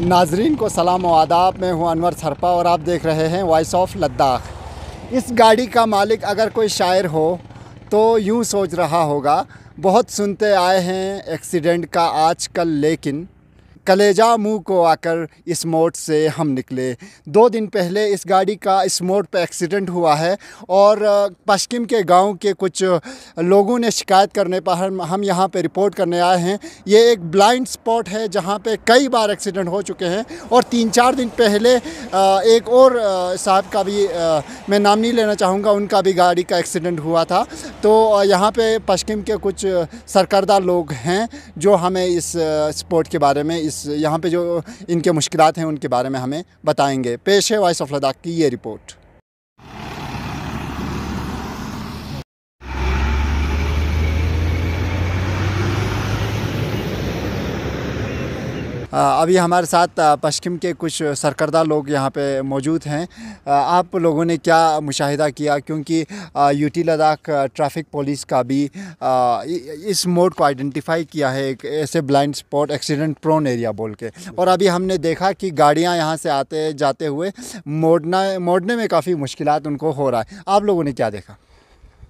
नाजरीन को सलाम आदाब मैं हूँ अनवर सरपा और आप देख रहे हैं वॉइस ऑफ लद्दाख इस गाड़ी का मालिक अगर कोई शायर हो तो यूँ सोच रहा होगा बहुत सुनते आए हैं एक्सीडेंट का आजकल लेकिन कलेजा मुंह को आकर इस मोड़ से हम निकले दो दिन पहले इस गाड़ी का इस मोड़ पर एक्सीडेंट हुआ है और पश्चिम के गांव के कुछ लोगों ने शिकायत करने पर हम हम यहाँ पर रिपोर्ट करने आए हैं ये एक ब्लाइंड स्पॉट है जहाँ पे कई बार एक्सीडेंट हो चुके हैं और तीन चार दिन पहले एक और साहब का भी मैं नाम नहीं लेना चाहूँगा उनका भी गाड़ी का एक्सीडेंट हुआ था तो यहाँ पर पश्चिम के कुछ सरकर्दा लोग हैं जो हमें इस स्पोर्ट के बारे में इस इस यहाँ पे जो इनके मुश्किल हैं उनके बारे में हमें बताएंगे पेश है वॉइस ऑफ लद्दाख की ये रिपोर्ट अभी हमारे साथ पश्चिम के कुछ सरकर्दा लोग यहाँ पे मौजूद हैं आप लोगों ने क्या मुशाहिदा किया क्योंकि यूटी लद्दाख ट्रैफिक पुलिस का भी इस मोड को आइडेंटिफाई किया है एक ऐसे blind spot accident prone area बोल के और अभी हमने देखा कि गाड़ियाँ यहाँ से आते जाते हुए मोड़ना मोड़ने में काफ़ी मुश्किल उनको हो रहा है आप लोगों ने क्या देखा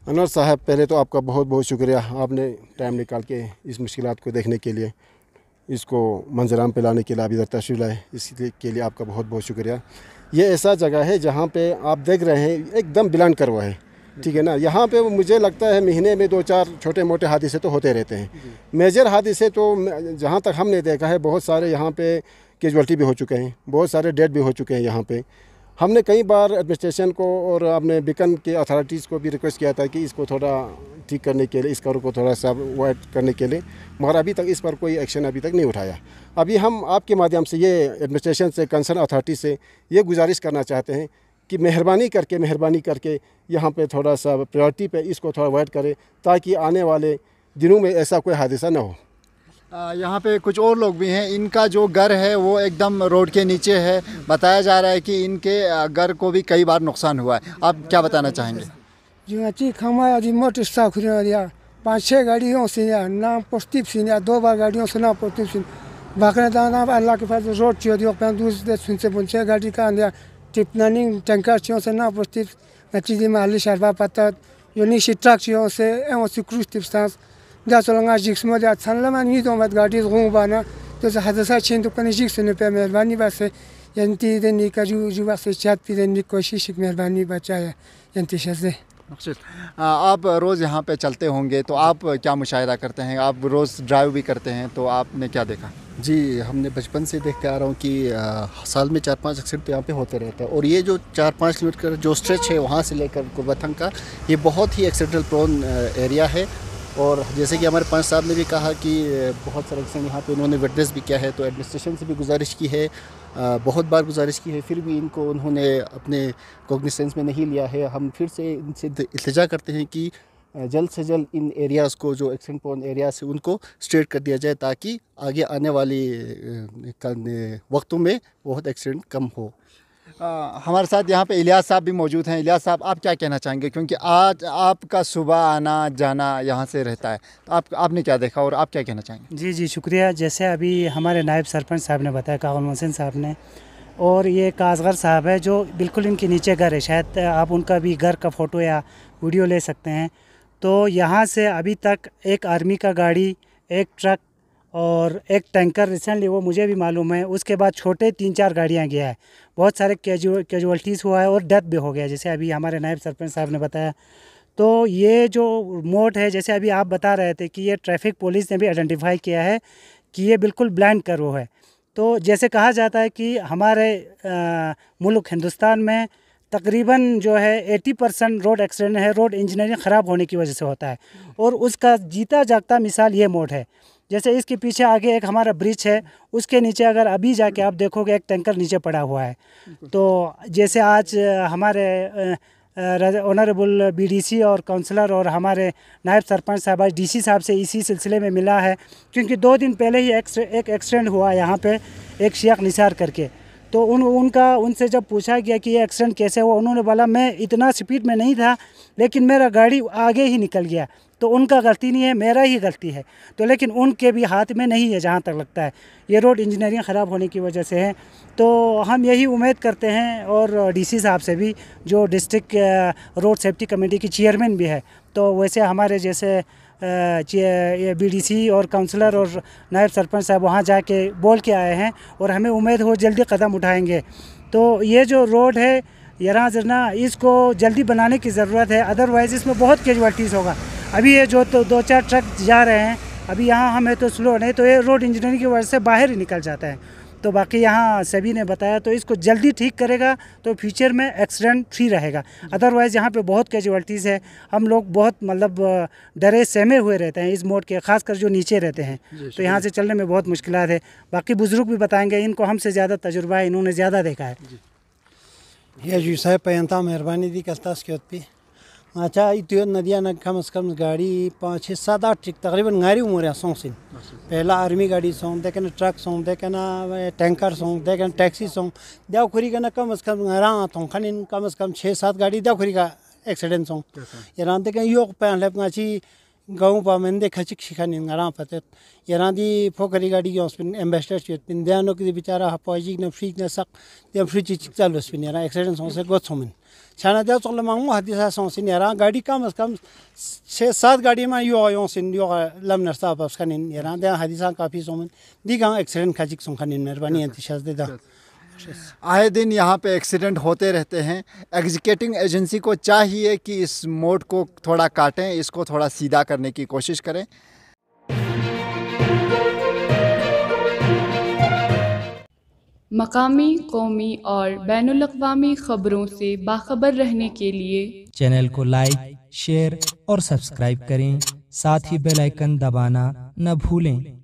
अनर साहब पहले तो आपका बहुत बहुत शुक्रिया आपने टाइम निकाल के इस मुश्किल को देखने के लिए इसको मंजराम पे लाने के लिए आप इधर तशरीफ लाए इसके के लिए आपका बहुत बहुत शुक्रिया ये ऐसा जगह है जहाँ पे आप देख रहे हैं एकदम बिलान करवा है ठीक है ना यहाँ पे मुझे लगता है महीने में दो चार छोटे मोटे हादसे तो होते रहते हैं मेजर हादसे तो जहाँ तक हमने देखा है बहुत सारे यहाँ पे कैजुअल्टी भी हो चुके हैं बहुत सारे डेड भी हो चुके हैं यहाँ पर हमने कई बार एडमिनिस्ट्रेशन को और आपने बिकन के अथॉरिटीज़ को भी रिक्वेस्ट किया था कि इसको थोड़ा ठीक करने के लिए इस कवर को थोड़ा सा वाइट करने के लिए मगर अभी तक इस पर कोई एक्शन अभी तक नहीं उठाया अभी हम आपके माध्यम से ये एडमिनिस्ट्रेशन से कंसर्न अथॉरिटी से ये गुजारिश करना चाहते हैं कि मेहरबानी करके मेहरबानी करके यहाँ पे थोड़ा सा प्रायोरिटी पे इसको थोड़ा वाइट करें ताकि आने वाले दिनों में ऐसा कोई हादसा ना हो यहाँ पे कुछ और लोग भी हैं इनका जो घर है वो एकदम रोड के नीचे है बताया जा रहा है कि इनके घर को भी कई बार नुकसान हुआ है आप क्या बताना चाहेंगे जो अच्छी हाँ, खमाया जी मोटर साफ दिया हाँ। पाँच छः गाड़ियों से हाँ, नाम पोस्टिप सिंह या दो बार गाड़ियों से नाम पोस्टिप सिंह भागने दाना अल्लाह के पास रोड चियो दियो पे दूसरे सुन से पहुँचे गाड़ी का दिया टिपनानी टंकर चियो से ना पोस्टिप अच्छी जी माली शरबा पता योनी शिट्राक चियो से एवं सिक्रूस टिप داتولنگا جیکس ما دات سن لمن می دومد گاڑی غو بانا تو حدثا چین تو کنه جیکس نه په مهرباني واسه ینتی د نیکا جو جو واسه چات پی دنی کوشش مهربانی بچایا ینتی شزه मकसद आप रोज़ यहाँ पे चलते होंगे तो आप क्या मुशाहिदा करते हैं आप रोज़ ड्राइव भी करते हैं तो आपने क्या देखा जी हमने बचपन से देखते आ रहा हूँ कि आ, साल में चार पांच एक्सीडेंट तो यहाँ पे होते रहते हैं और ये जो चार पाँच किलोमीटर जो स्ट्रेच है वहाँ से लेकर गुरबथंग का ये बहुत ही एक्सीडेंटल प्रोन एरिया है और जैसे कि हमारे पंच साहब ने भी कहा कि बहुत सलेक्शन यहाँ पे उन्होंने विटनेस भी किया है तो एडमिनिस्ट्रेशन से भी गुजारिश की है बहुत बार गुजारिश की है फिर भी इनको उन्होंने अपने कोगनिसेंस में नहीं लिया है हम फिर से इनसे इल्तजा करते हैं कि जल्द से जल्द इन एरियाज़ को जो एक्सेंट पोन एरियाज है उनको स्ट्रेट कर दिया जाए ताकि आगे आने वाले वक्तों में बहुत एक्सीडेंट कम हो आ, हमारे साथ यहाँ पे इलियास साहब भी मौजूद हैं इलियास साहब आप क्या कहना चाहेंगे क्योंकि आज आपका सुबह आना जाना यहाँ से रहता है तो आप आपने क्या देखा और आप क्या कहना चाहेंगे जी जी शुक्रिया जैसे अभी हमारे नायब सरपंच साहब ने बताया कावल मोहसिन साहब ने और ये कासगर साहब है जो बिल्कुल इनके नीचे घर है शायद आप उनका भी घर का फ़ोटो या वीडियो ले सकते हैं तो यहाँ से अभी तक एक आर्मी का गाड़ी एक ट्रक और एक टैंकर रिसेंटली वो मुझे भी मालूम है उसके बाद छोटे तीन चार गाड़ियाँ गया है बहुत सारे कैजु कैजुअल्टीज़ हुआ है और डेथ भी हो गया जैसे अभी हमारे नायब सरपंच साहब ने बताया तो ये जो मोड है जैसे अभी आप बता रहे थे कि ये ट्रैफिक पुलिस ने भी आइडेंटिफाई किया है कि ये बिल्कुल ब्लाइंड करो है तो जैसे कहा जाता है कि हमारे मुल्क हिंदुस्तान में तकरीबन जो है 80 परसेंट रोड एक्सीडेंट है रोड इंजीनियरिंग ख़राब होने की वजह से होता है और उसका जीता जागता मिसाल ये मोड है जैसे इसके पीछे आगे एक हमारा ब्रिज है उसके नीचे अगर अभी जाके आप देखोगे एक टैंकर नीचे पड़ा हुआ है तो जैसे आज हमारे ऑनरेबल बीडीसी और काउंसलर और हमारे नायब सरपंच साहब आज डी साहब से इसी सिलसिले में मिला है क्योंकि दो दिन पहले ही एक एक एक्सीडेंट हुआ यहाँ पे एक शेख निसार करके तो उन उनका उनसे जब पूछा गया कि ये एक्सीडेंट कैसे हुआ उन्होंने बोला मैं इतना स्पीड में नहीं था लेकिन मेरा गाड़ी आगे ही निकल गया तो उनका गलती नहीं है मेरा ही गलती है तो लेकिन उनके भी हाथ में नहीं है जहाँ तक लगता है ये रोड इंजीनियरिंग ख़राब होने की वजह से है तो हम यही उम्मीद करते हैं और डीसी साहब से भी जो डिस्ट्रिक्ट रोड सेफ्टी कमेटी की चेयरमैन भी है तो वैसे हमारे जैसे बीडीसी और काउंसलर और नायब सरपंच साहब वहाँ के बोल के आए हैं और हमें उम्मीद हो जल्दी कदम उठाएंगे तो ये जो रोड है यहाँ जरना इसको जल्दी बनाने की ज़रूरत है अदरवाइज़ इसमें बहुत कैजुअल्टीज़ होगा अभी ये जो तो दो चार ट्रक जा रहे हैं अभी यहाँ हमें तो स्लो नहीं तो ये रोड इंजीनियरिंग की वजह से बाहर ही निकल जाता है तो बाकी यहाँ सभी ने बताया तो इसको जल्दी ठीक करेगा तो फ्यूचर में एक्सीडेंट फ्री रहेगा अदरवाइज़ यहाँ पे बहुत कैजुअल्टीज़ है हम लोग बहुत मतलब डरे सहमे हुए रहते हैं इस मोड के खासकर जो नीचे रहते हैं तो यहाँ से चलने में बहुत मुश्किल है बाकी बुज़ुर्ग भी बताएंगे इनको हमसे ज़्यादा तजुर्बा है इन्होंने ज़्यादा देखा है ये जी साहब पैंता मेहरबानी दी कस्ता सिक्योत अच्छा इतो नदिया न कम से कम गाड़ी पाँच छः सात आठ ट्रिक तकरीबन गाड़ी उम्र है सौं सिंह पहला आर्मी गाड़ी सौं दे कहना ट्रक सौं दे कहना टैंकर सौं दे कहना टैक्सी सौं दया खुरी कहना कम से कम रहा आतों खानी कम से कम छः सात गाड़ी दया खुरी का एक्सीडेंट सौं ये रहा कहीं योग पैन लेपना चाहिए गाउ पामेन दे खचिक शिखा नि नरा पते यरा दी फोकरी गाडी गोस बिन एंबेसडर छ तिन देनो के बिचारा हपोजिक न फ्रीक न सक दे फ्रीची चिक चालो बिन यरा एक्सीडेंट सोंसे गो छमिन छाना दे चोले मंगो हदीसा सोंसे न यरा गाडी कम कम 6 7 गाडी मा यो आयो सिन यो लम न खनिन यरा दे हदीसा काफी सोंमिन दी एक्सीडेंट खचिक सोंखनिन मेहरबानी अंतिशास दे आए दिन यहाँ पे एक्सीडेंट होते रहते हैं एग्जीक्यूटिंग एजेंसी को चाहिए कि इस मोड को थोड़ा काटें इसको थोड़ा सीधा करने की कोशिश करें मकामी कौमी और बैन अवी खबरों से बाखबर रहने के लिए चैनल को लाइक शेयर और सब्सक्राइब करें साथ ही बेल आइकन दबाना न भूलें